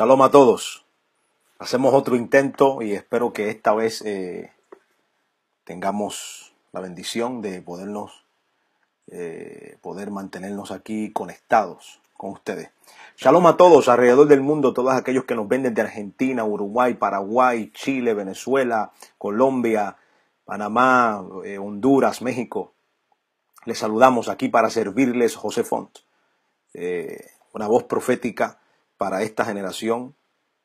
Shalom a todos. Hacemos otro intento y espero que esta vez eh, tengamos la bendición de podernos, eh, poder mantenernos aquí conectados con ustedes. Shalom a todos alrededor del mundo, todos aquellos que nos venden de Argentina, Uruguay, Paraguay, Chile, Venezuela, Colombia, Panamá, eh, Honduras, México. Les saludamos aquí para servirles José Font, una voz profética para esta generación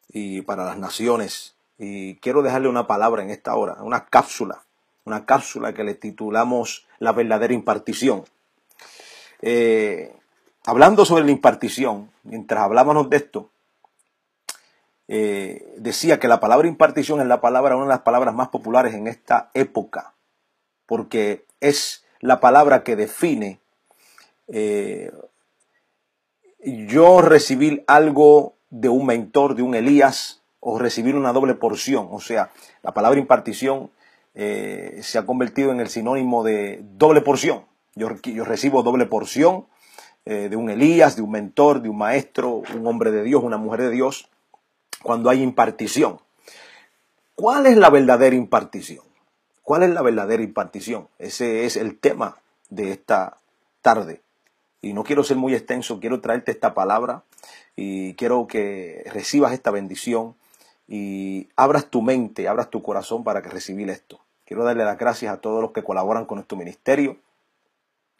y para las naciones. Y quiero dejarle una palabra en esta hora, una cápsula, una cápsula que le titulamos La verdadera impartición. Eh, hablando sobre la impartición, mientras hablábamos de esto, eh, decía que la palabra impartición es la palabra, una de las palabras más populares en esta época, porque es la palabra que define eh, yo recibir algo de un mentor, de un Elías, o recibir una doble porción. O sea, la palabra impartición eh, se ha convertido en el sinónimo de doble porción. Yo, recibo doble porción eh, de un Elías, de un mentor, de un maestro, un hombre de Dios, una mujer de Dios, cuando hay impartición. ¿Cuál es la verdadera impartición? ¿Cuál es la verdadera impartición? Ese es el tema de esta tarde. Y no quiero ser muy extenso, quiero traerte esta palabra y quiero que recibas esta bendición y abras tu mente, abras tu corazón para que recibir esto. Quiero darle las gracias a todos los que colaboran con nuestro ministerio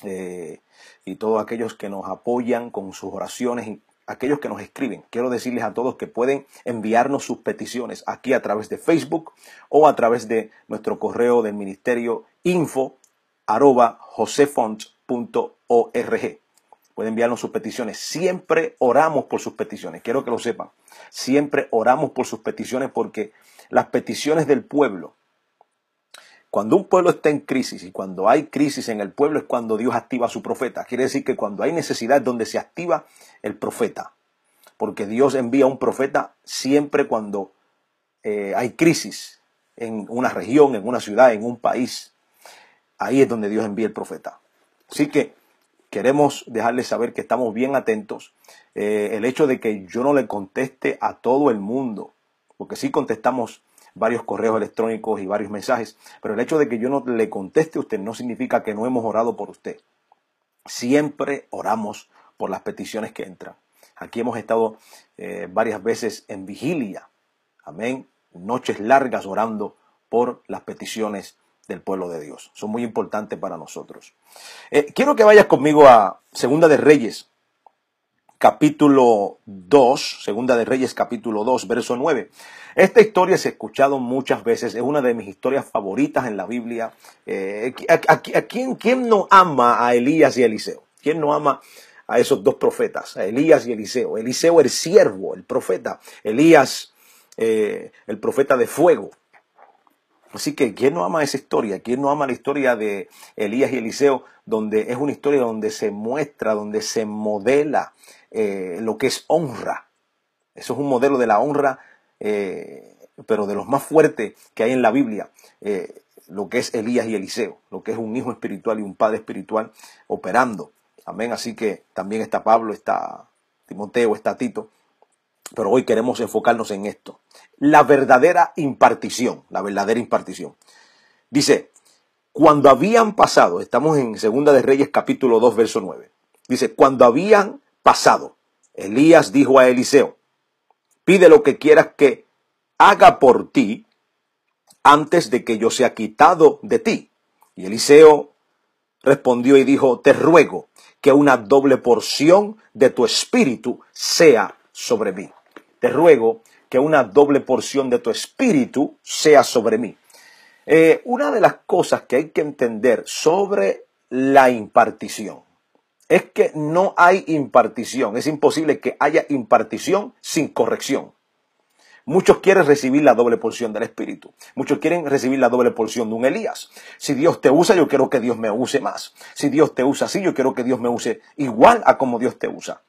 eh, y todos aquellos que nos apoyan con sus oraciones y aquellos que nos escriben. Quiero decirles a todos que pueden enviarnos sus peticiones aquí a través de Facebook o a través de nuestro correo del ministerio info arroba josefont.org. Pueden enviarnos sus peticiones. Siempre oramos por sus peticiones. Quiero que lo sepan. Siempre oramos por sus peticiones porque las peticiones del pueblo, cuando un pueblo está en crisis y cuando hay crisis en el pueblo es cuando Dios activa a su profeta. Quiere decir que cuando hay necesidad es donde se activa el profeta. Porque Dios envía a un profeta siempre cuando eh, hay crisis en una región, en una ciudad, en un país. Ahí es donde Dios envía el profeta. Así que queremos dejarles saber que estamos bien atentos. Eh, el hecho de que yo no le conteste a todo el mundo, porque sí contestamos varios correos electrónicos y varios mensajes, pero el hecho de que yo no le conteste a usted no significa que no hemos orado por usted. Siempre oramos por las peticiones que entran. Aquí hemos estado eh, varias veces en vigilia, amén, noches largas orando por las peticiones del pueblo de Dios. Son muy importantes para nosotros. Eh, quiero que vayas conmigo a Segunda de Reyes, capítulo 2, Segunda de Reyes capítulo 2, verso 9. Esta historia se ha escuchado muchas veces, es una de mis historias favoritas en la Biblia. Eh, ¿a, quién, no ama a Elías y Eliseo? ¿Quién no ama a esos dos profetas, a Elías y Eliseo? Eliseo el siervo, el profeta, Elías eh, el profeta de fuego. Así que, ¿quién no ama esa historia? ¿Quién no ama la historia de Elías y Eliseo? Donde es una historia donde se muestra, donde se modela eh, lo que es honra. Eso es un modelo de la honra, eh, pero de los más fuertes que hay en la Biblia. Eh, lo que es Elías y Eliseo, lo que es un hijo espiritual y un padre espiritual operando. Amén. Así que también está Pablo, está Timoteo, está Tito. Pero hoy queremos enfocarnos en esto. La verdadera impartición, la verdadera impartición. Dice, cuando habían pasado, estamos en Segunda de Reyes capítulo 2, verso 9. Dice, cuando habían pasado, Elías dijo a Eliseo, pide lo que quieras que haga por ti antes de que yo sea quitado de ti. Y Eliseo respondió y dijo, te ruego que una doble porción de tu espíritu sea sobre mí. Te ruego que una doble porción de tu espíritu sea sobre mí. Eh, una de las cosas que hay que entender sobre la impartición es que no hay impartición. Es imposible que haya impartición sin corrección. Muchos quieren recibir la doble porción del Espíritu. Muchos quieren recibir la doble porción de un Elías. Si Dios te usa, yo quiero que Dios me use más. Si Dios te usa así, yo quiero que Dios me use igual a como Dios te usa.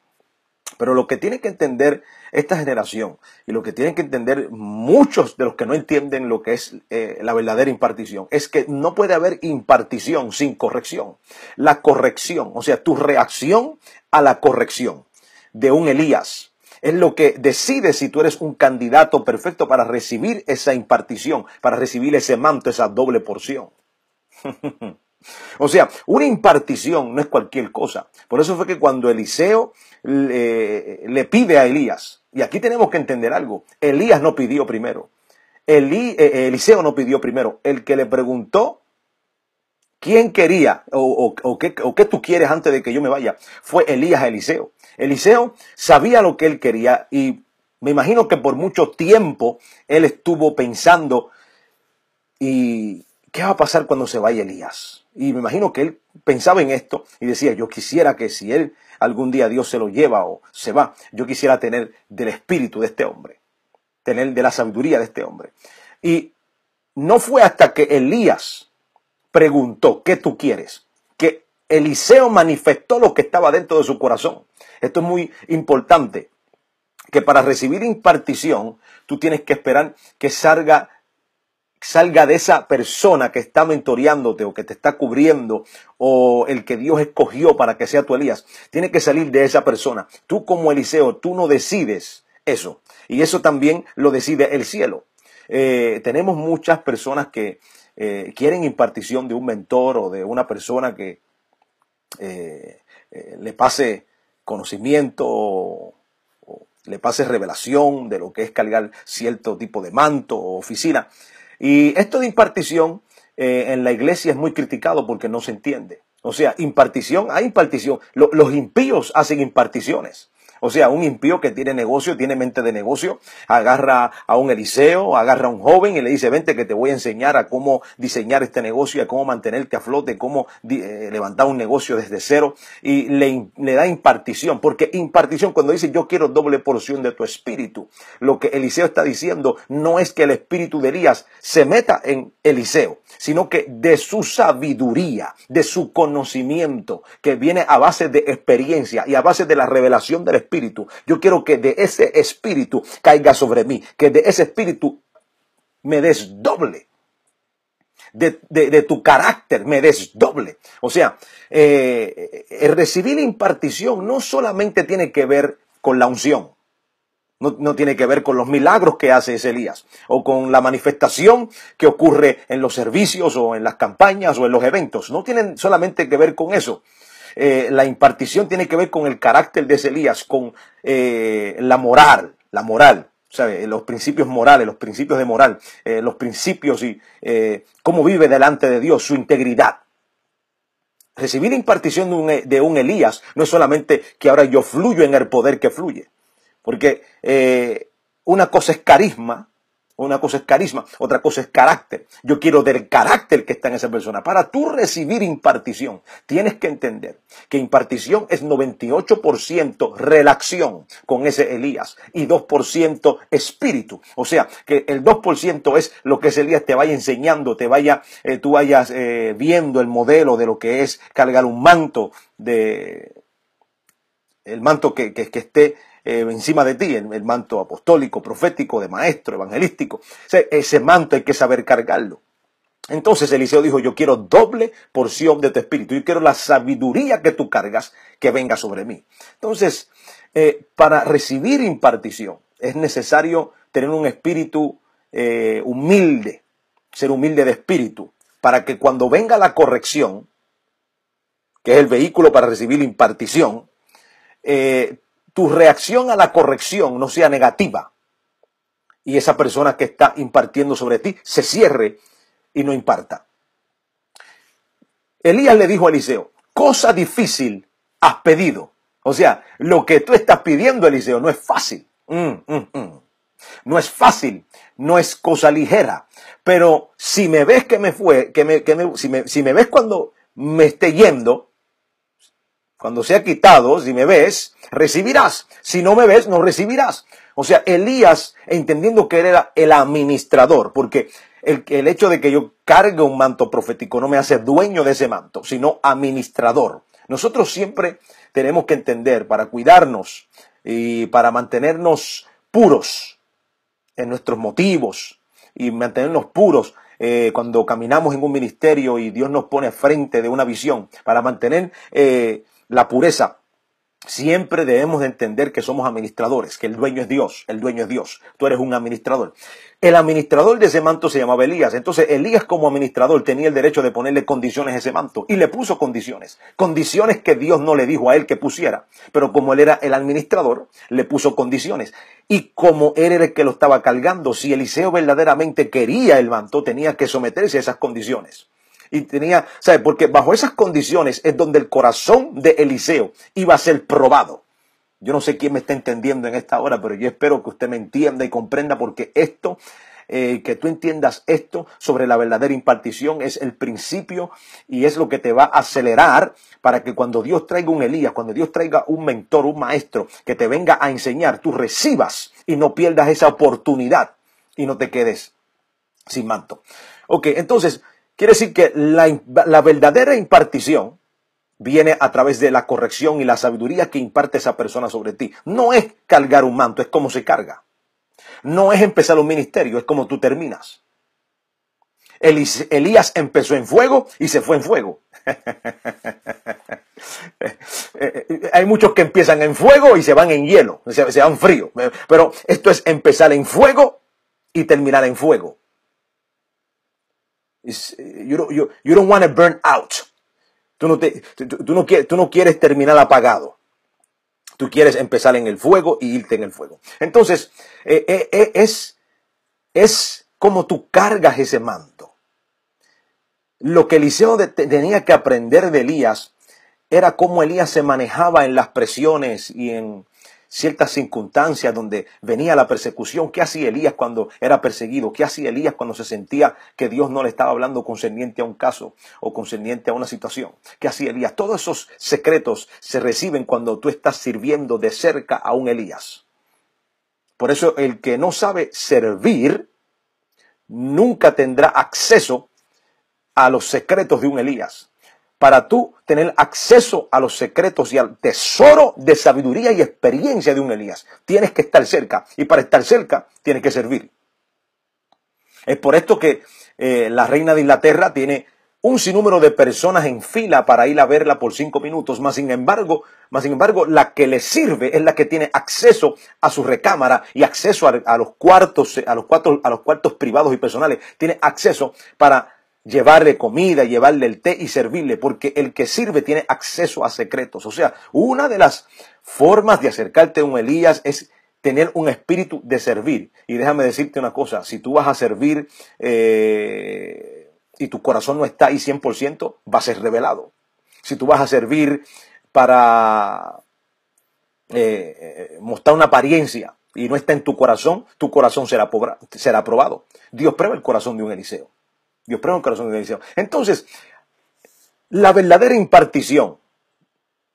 Pero lo que tiene que entender esta generación y lo que tienen que entender muchos de los que no entienden lo que es eh, la verdadera impartición es que no puede haber impartición sin corrección. La corrección, o sea, tu reacción a la corrección de un Elías, es lo que decide si tú eres un candidato perfecto para recibir esa impartición, para recibir ese manto, esa doble porción. O sea, una impartición no es cualquier cosa. Por eso fue que cuando Eliseo eh, le, pide a Elías, y aquí tenemos que entender algo, Elías no pidió primero. Eh, eh, Eliseo no pidió primero. El que le preguntó quién quería o, qué, o, qué, tú quieres antes de que yo me vaya fue Elías a Eliseo. Eliseo sabía lo que él quería y me imagino que por mucho tiempo él estuvo pensando y qué va a pasar cuando se vaya Elías. Y me imagino que él pensaba en esto y decía, yo quisiera que si él algún día Dios se lo lleva o se va, yo quisiera tener del espíritu de este hombre, tener de la sabiduría de este hombre. Y no fue hasta que Elías preguntó, ¿qué tú quieres? Que Eliseo manifestó lo que estaba dentro de su corazón. Esto es muy importante, que para recibir impartición, tú tienes que esperar que salga salga de esa persona que está mentoreándote o que te está cubriendo o el que Dios escogió para que sea tu Elías. Tiene que salir de esa persona. Tú como Eliseo, tú no decides eso. Y eso también lo decide el cielo. Eh, tenemos muchas personas que eh, quieren impartición de un mentor o de una persona que eh, le pase conocimiento o le pase revelación de lo que es cargar cierto tipo de manto o oficina. Y esto de impartición eh, en la iglesia es muy criticado porque no se entiende. O sea, impartición, hay impartición. los impíos hacen imparticiones. O sea, un impío que tiene negocio, tiene mente de negocio, agarra a un Eliseo, agarra a un joven y le dice, vente que te voy a enseñar a cómo diseñar este negocio, a cómo mantenerte a flote, cómo eh, levantar un negocio desde cero. Y le, le da impartición, porque impartición, cuando dice yo quiero doble porción de tu espíritu, lo que Eliseo está diciendo no es que el espíritu de Elías se meta en Eliseo, sino que de su sabiduría, de su conocimiento, que viene a base de experiencia y a base de la revelación del espíritu, espíritu. Yo quiero que de ese espíritu caiga sobre mí, que de ese espíritu me des De, de, tu carácter, me des doble. O sea, el eh, eh, recibir impartición no solamente tiene que ver con la unción, no, no, tiene que ver con los milagros que hace ese Elías o con la manifestación que ocurre en los servicios o en las campañas o en los eventos. No tienen solamente que ver con eso, eh, la impartición tiene que ver con el carácter de ese Elías, con eh, la moral, la moral. Eh, los principios morales, los principios de moral, los principios y cómo vive delante de Dios, su integridad. Recibir la impartición de un, Elías no es solamente que ahora yo fluyo en el poder que fluye, porque una cosa es carisma, una cosa es carisma, otra cosa es carácter. Yo quiero del carácter que está en esa persona. Para tú recibir impartición, tienes que entender que impartición es 98% relación con ese Elías y 2% espíritu. O sea, que el 2% es lo que ese Elías te vaya enseñando, te vaya, eh, tú vayas eh, viendo el modelo de lo que es cargar un manto de el manto que, que, que esté eh, encima de ti, el, el, manto apostólico, profético, de maestro, evangelístico. ese manto hay que saber cargarlo. Entonces Eliseo dijo, yo quiero doble porción de tu espíritu, yo quiero la sabiduría que tú cargas que venga sobre mí. Entonces, eh, para recibir impartición es necesario tener un espíritu eh, humilde, ser humilde de espíritu, para que cuando venga la corrección, que es el vehículo para recibir impartición, eh, tu reacción a la corrección no sea negativa y esa persona que está impartiendo sobre ti se cierre y no imparta. Elías le dijo a Eliseo, cosa difícil has pedido. O sea, lo que tú estás pidiendo, Eliseo, no es fácil. Mm, mm, mm. No es fácil, no es cosa ligera. Pero si me ves que me fue, que me, que me, si, me, si me ves cuando me esté yendo, cuando sea quitado, si me ves, recibirás. Si no me ves, no recibirás. O sea, Elías, entendiendo que él era el administrador, porque el, el, hecho de que yo cargue un manto profético no me hace dueño de ese manto, sino administrador. Nosotros siempre tenemos que entender para cuidarnos y para mantenernos puros en nuestros motivos y mantenernos puros eh, cuando caminamos en un ministerio y Dios nos pone frente de una visión para mantener eh, la pureza. Siempre debemos de entender que somos administradores, que el dueño es Dios, el dueño es Dios, tú eres un administrador. El administrador de ese manto se llamaba Elías, entonces Elías como administrador tenía el derecho de ponerle condiciones a ese manto y le puso condiciones, condiciones que Dios no le dijo a él que pusiera, pero como él era el administrador, le puso condiciones. Y como él era el que lo estaba cargando, si Eliseo verdaderamente quería el manto, tenía que someterse a esas condiciones y tenía, ¿sabes? Porque bajo esas condiciones es donde el corazón de Eliseo iba a ser probado. Yo no sé quién me está entendiendo en esta hora, pero yo espero que usted me entienda y comprenda porque esto, eh, que tú entiendas esto sobre la verdadera impartición es el principio y es lo que te va a acelerar para que cuando Dios traiga un Elías, cuando Dios traiga un mentor, un maestro que te venga a enseñar, tú recibas y no pierdas esa oportunidad y no te quedes sin manto. Ok, entonces Quiere decir que la, verdadera impartición viene a través de la corrección y la sabiduría que imparte esa persona sobre ti. No es cargar un manto, es como se carga. No es empezar un ministerio, es como tú terminas. Elías empezó en fuego y se fue en fuego. Hay muchos que empiezan en fuego y se van en hielo, se, van frío. Pero esto es empezar en fuego y terminar en fuego. Eh, you don't, want to burn out. Tú no, tú, no quieres, terminar apagado. Tú quieres empezar en el fuego y irte en el fuego. Entonces, eh, eh, es, es como tú cargas ese manto. Lo que Eliseo tenía que aprender de Elías era cómo Elías se manejaba en las presiones y en, ciertas circunstancias donde venía la persecución. ¿Qué hacía Elías cuando era perseguido? ¿Qué hacía Elías cuando se sentía que Dios no le estaba hablando concerniente a un caso o concerniente a una situación? ¿Qué hacía Elías? Todos esos secretos se reciben cuando tú estás sirviendo de cerca a un Elías. Por eso el que no sabe servir nunca tendrá acceso a los secretos de un Elías para tú tener acceso a los secretos y al tesoro de sabiduría y experiencia de un Elías. Tienes que estar cerca y para estar cerca tienes que servir. Es por esto que eh, la reina de Inglaterra tiene un sinnúmero de personas en fila para ir a verla por cinco minutos, más sin embargo, sin embargo, la que le sirve es la que tiene acceso a su recámara y acceso a los cuartos, a los cuartos, a los cuartos privados y personales, tiene acceso para llevarle comida, llevarle el té y servirle, porque el que sirve tiene acceso a secretos. O sea, una de las formas de acercarte a un Elías es tener un espíritu de servir. Y déjame decirte una cosa, si tú vas a servir eh, y tu corazón no está ahí 100%, va a ser revelado. Si tú vas a servir para eh, eh, mostrar una apariencia y no está en tu corazón, tu corazón será, será probado. Dios prueba el corazón de un Eliseo. Dios prueba un corazón de Entonces, la verdadera impartición,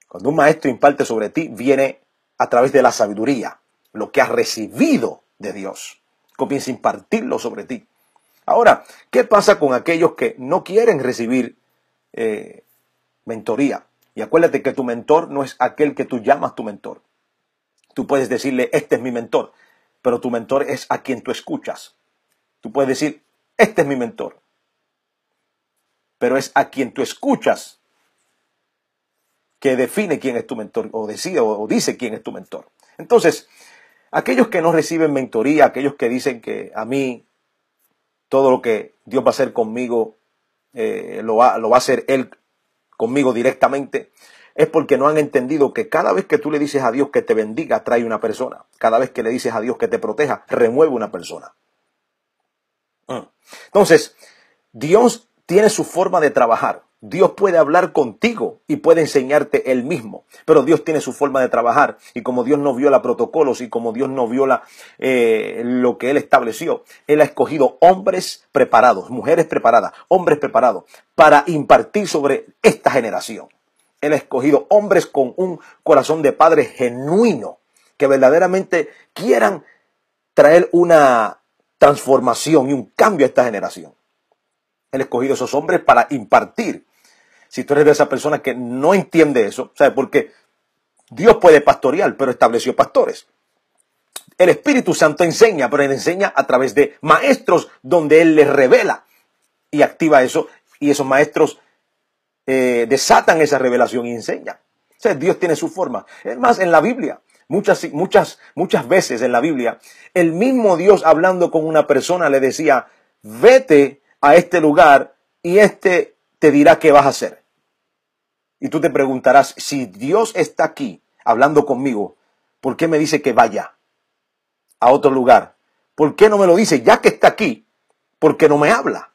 cuando un maestro imparte sobre ti, viene a través de la sabiduría, lo que has recibido de Dios. Comienza a impartirlo sobre ti. Ahora, ¿qué pasa con aquellos que no quieren recibir eh, mentoría? Y acuérdate que tu mentor no es aquel que tú llamas tu mentor. Tú puedes decirle, este es mi mentor, pero tu mentor es a quien tú escuchas. Tú puedes decir, este es mi mentor, pero es a quien tú escuchas que define quién es tu mentor o decía o dice quién es tu mentor. Entonces, aquellos que no reciben mentoría, aquellos que dicen que a mí todo lo que Dios va a hacer conmigo eh, lo, lo va a hacer Él conmigo directamente, es porque no han entendido que cada vez que tú le dices a Dios que te bendiga, trae una persona. Cada vez que le dices a Dios que te proteja, remueve una persona. Mm. Entonces, Dios tiene su forma de trabajar. Dios puede hablar contigo y puede enseñarte él mismo, pero Dios tiene su forma de trabajar y como Dios no viola protocolos y como Dios no viola eh, lo que él estableció, él ha escogido hombres preparados, mujeres preparadas, hombres preparados para impartir sobre esta generación. Él ha escogido hombres con un corazón de padre genuino, que verdaderamente quieran traer una transformación y un cambio a esta generación. Él ha escogido esos hombres para impartir. Si tú eres de esa persona que no entiende eso, ¿sabes? Porque Dios puede pastorear, pero estableció pastores. El Espíritu Santo enseña, pero él enseña a través de maestros donde él les revela y activa eso. Y esos maestros eh, desatan esa revelación y enseñan. O sea, Dios tiene su forma. Es más, en la Biblia, muchas, muchas, muchas veces en la Biblia, el mismo Dios hablando con una persona le decía, vete a este lugar y este te dirá qué vas a hacer. Y tú te preguntarás, si Dios está aquí hablando conmigo, ¿por qué me dice que vaya a otro lugar? ¿Por qué no me lo dice? Ya que está aquí, ¿por qué no me habla?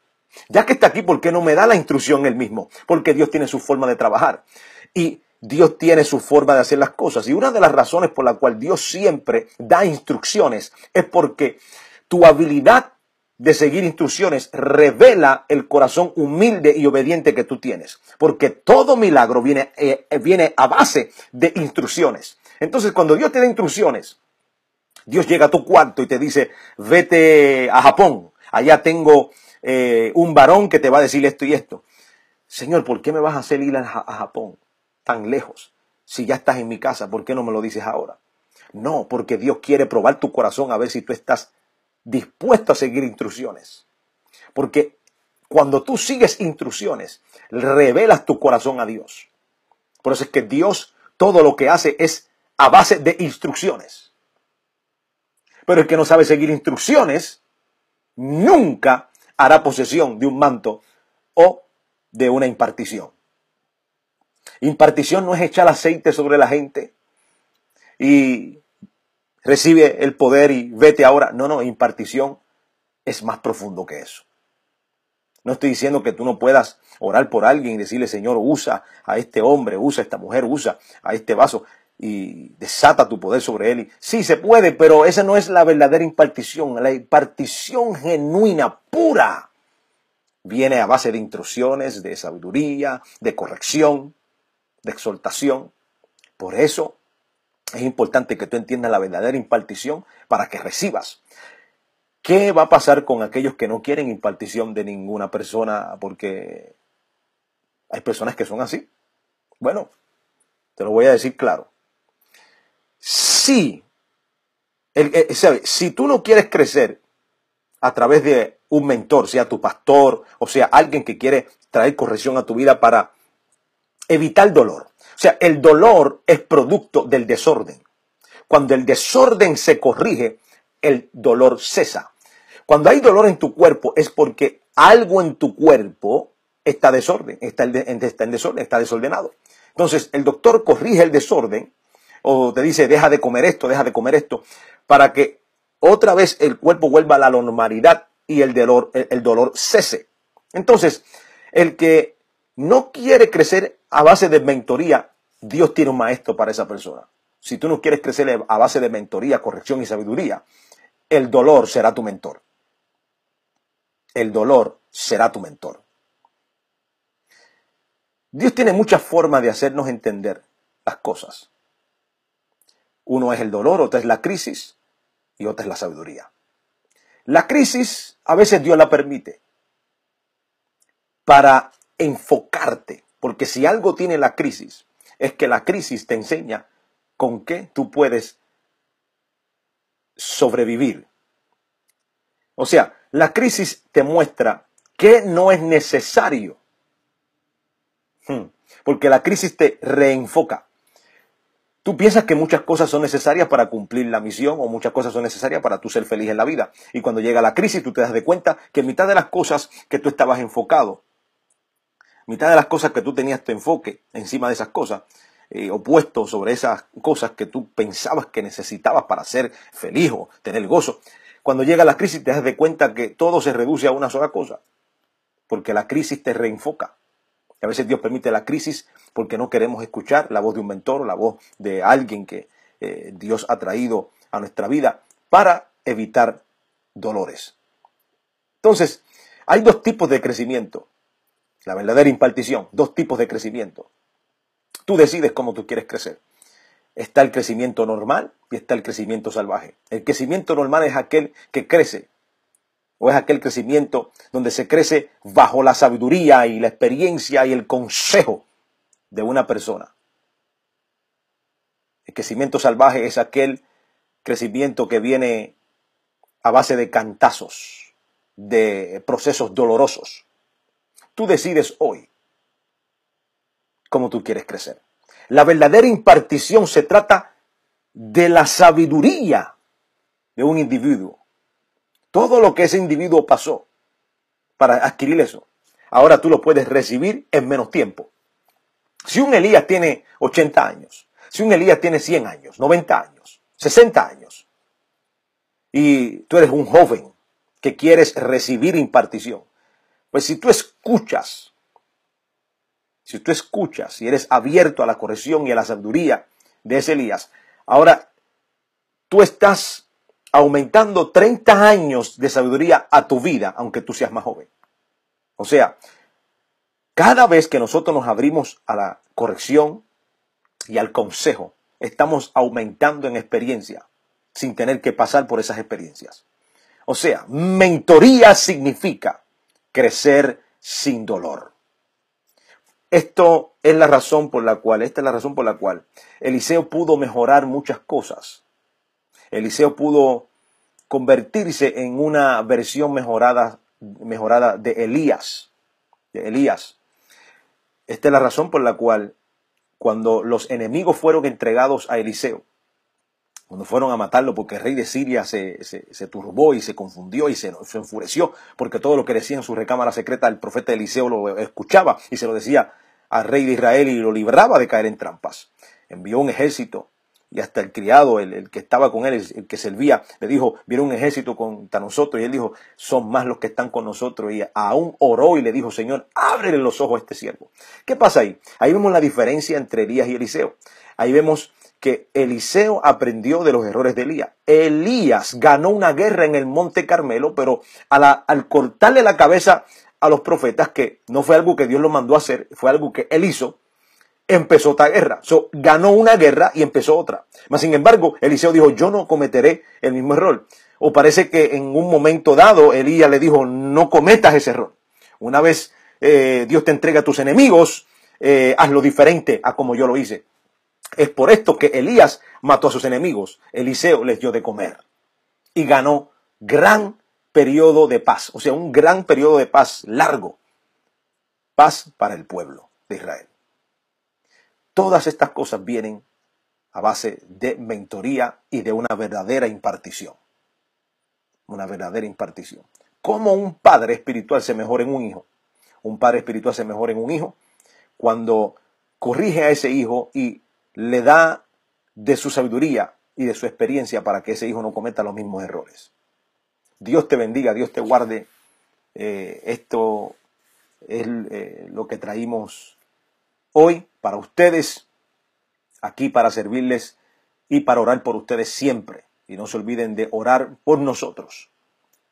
Ya que está aquí, ¿por qué no me da la instrucción él mismo? Porque Dios tiene su forma de trabajar. Y Dios tiene su forma de hacer las cosas. Y una de las razones por la cual Dios siempre da instrucciones es porque tu habilidad de seguir instrucciones revela el corazón humilde y obediente que tú tienes. Porque todo milagro viene, eh, eh, viene a base de instrucciones. Entonces, cuando Dios te da instrucciones, Dios llega a tu cuarto y te dice, vete a Japón, allá tengo eh, un varón que te va a decir esto y esto. Señor, ¿por qué me vas a hacer ir a Japón tan lejos? Si ya estás en mi casa, ¿por qué no me lo dices ahora? No, porque Dios quiere probar tu corazón a ver si tú estás dispuesto a seguir instrucciones. Porque cuando tú sigues instrucciones, revelas tu corazón a Dios. Por eso es que Dios todo lo que hace es a base de instrucciones. Pero el que no sabe seguir instrucciones, nunca hará posesión de un manto o de una impartición. Impartición no es echar aceite sobre la gente y recibe el poder y vete ahora. No, no, impartición es más profundo que eso. No estoy diciendo que tú no puedas orar por alguien y decirle, Señor, usa a este hombre, usa a esta mujer, usa a este vaso y desata tu poder sobre él. Sí, se puede, pero esa no es la verdadera impartición. La impartición genuina, pura, viene a base de intrusiones, de sabiduría, de corrección, de exhortación. Por eso es importante que tú entiendas la verdadera impartición para que recibas. ¿Qué va a pasar con aquellos que no quieren impartición de ninguna persona? Porque hay personas que son así. Bueno, te lo voy a decir claro. Si, eh, si tú no quieres crecer a través de un mentor, sea tu pastor o sea alguien que quiere traer corrección a tu vida para evitar dolor. O sea, el dolor es producto del desorden. Cuando el desorden se corrige, el dolor cesa. Cuando hay dolor en tu cuerpo es porque algo en tu cuerpo está desorden, está, desorden, está desordenado. Entonces, el doctor corrige el desorden o te dice, deja de comer esto, deja de comer esto, para que otra vez el cuerpo vuelva a la normalidad y el dolor, el dolor cese. Entonces, el que no quiere crecer a base de mentoría, Dios tiene un maestro para esa persona. Si tú no quieres crecer a base de mentoría, corrección y sabiduría, el dolor será tu mentor. El dolor será tu mentor. Dios tiene muchas formas de hacernos entender las cosas. Uno es el dolor, otra es la crisis y otra es la sabiduría. La crisis a veces Dios la permite para enfocarte, porque si algo tiene la crisis, es que la crisis te enseña con qué tú puedes sobrevivir. O sea, la crisis te muestra que no es necesario, hmm. porque la crisis te reenfoca. Tú piensas que muchas cosas son necesarias para cumplir la misión o muchas cosas son necesarias para tú ser feliz en la vida. Y cuando llega la crisis, tú te das de cuenta que en mitad de las cosas que tú estabas enfocado mitad de las cosas que tú tenías tu enfoque encima de esas cosas, eh, opuesto sobre esas cosas que tú pensabas que necesitabas para ser feliz o tener gozo. Cuando llega la crisis te das de cuenta que todo se reduce a una sola cosa, porque la crisis te reenfoca. A veces Dios permite la crisis porque no queremos escuchar la voz de un mentor, o la voz de alguien que eh, Dios ha traído a nuestra vida para evitar dolores. Entonces, hay dos tipos de crecimiento la verdadera impartición, dos tipos de crecimiento. Tú decides cómo tú quieres crecer. Está el crecimiento normal y está el crecimiento salvaje. El crecimiento normal es aquel que crece o es aquel crecimiento donde se crece bajo la sabiduría y la experiencia y el consejo de una persona. El crecimiento salvaje es aquel crecimiento que viene a base de cantazos, de procesos dolorosos, Tú decides hoy cómo tú quieres crecer. La verdadera impartición se trata de la sabiduría de un individuo. Todo lo que ese individuo pasó para adquirir eso, ahora tú lo puedes recibir en menos tiempo. Si un Elías tiene 80 años, si un Elías tiene 100 años, 90 años, 60 años, y tú eres un joven que quieres recibir impartición, pues si tú escuchas, si tú escuchas y eres abierto a la corrección y a la sabiduría de ese Elías, ahora tú estás aumentando 30 años de sabiduría a tu vida, aunque tú seas más joven. O sea, cada vez que nosotros nos abrimos a la corrección y al consejo, estamos aumentando en experiencia sin tener que pasar por esas experiencias. O sea, mentoría significa crecer sin dolor. Esto es la razón por la cual, esta es la razón por la cual Eliseo pudo mejorar muchas cosas. Eliseo pudo convertirse en una versión mejorada, mejorada de Elías, de Elías. Esta es la razón por la cual cuando los enemigos fueron entregados a Eliseo, cuando fueron a matarlo porque el rey de Siria se, turbó y se confundió y se, enfureció porque todo lo que decía en su recámara secreta el profeta Eliseo lo escuchaba y se lo decía al rey de Israel y lo libraba de caer en trampas. Envió un ejército y hasta el criado, el, que estaba con él, el, el, que servía, le dijo, viene un ejército contra nosotros y él dijo, son más los que están con nosotros y aún oró y le dijo, Señor, ábrele los ojos a este siervo. ¿Qué pasa ahí? Ahí vemos la diferencia entre Elías y Eliseo. Ahí vemos que Eliseo aprendió de los errores de Elías. Elías ganó una guerra en el monte Carmelo, pero al cortarle la cabeza a los profetas, que no fue algo que Dios lo mandó a hacer, fue algo que él hizo, empezó otra guerra. ganó una guerra y empezó otra. Mas, sin embargo, Eliseo dijo, yo no cometeré el mismo error. O parece que en un momento dado, Elías le dijo, no cometas ese error. Una vez eh, Dios te entrega a tus enemigos, haz eh, hazlo diferente a como yo lo hice. Es por esto que Elías mató a sus enemigos. Eliseo les dio de comer y ganó gran periodo de paz, o sea, un gran periodo de paz largo. Paz para el pueblo de Israel. Todas estas cosas vienen a base de mentoría y de una verdadera impartición. Una verdadera impartición. ¿Cómo un padre espiritual se mejora en un hijo? Un padre espiritual se mejora en un hijo cuando corrige a ese hijo y le da de su sabiduría y de su experiencia para que ese hijo no cometa los mismos errores. Dios te bendiga, Dios te guarde. Eh, esto es eh, lo que traímos hoy para ustedes, aquí para servirles y para orar por ustedes siempre. Y no se olviden de orar por nosotros.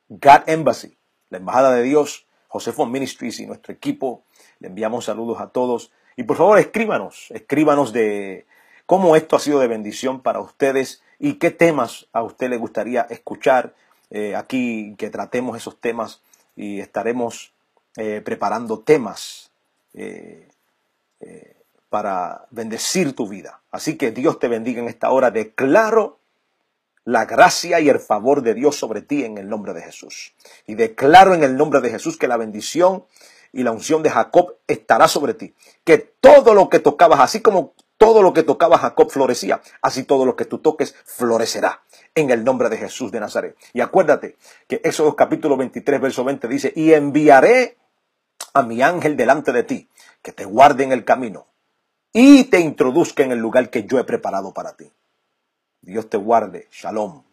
God Embassy, la Embajada de Dios, Josefo Ministries y nuestro equipo. Le enviamos saludos a todos. Y por favor, escríbanos, escríbanos de cómo esto ha sido de bendición para ustedes y qué temas a usted le gustaría escuchar eh, aquí, que tratemos esos temas y estaremos eh, preparando temas eh, para bendecir tu vida. Así que Dios te bendiga en esta hora. Declaro la gracia y el favor de Dios sobre ti en el nombre de Jesús. Y declaro en el nombre de Jesús que la bendición y la unción de Jacob estará sobre ti. Que todo lo que tocabas, así como todo lo que tocaba Jacob florecía, así todo lo que tú toques florecerá en el nombre de Jesús de Nazaret. Y acuérdate que Éxodo capítulo 23, verso 20 dice, y enviaré a mi ángel delante de ti, que te guarde en el camino y te introduzca en el lugar que yo he preparado para ti. Dios te guarde. Shalom.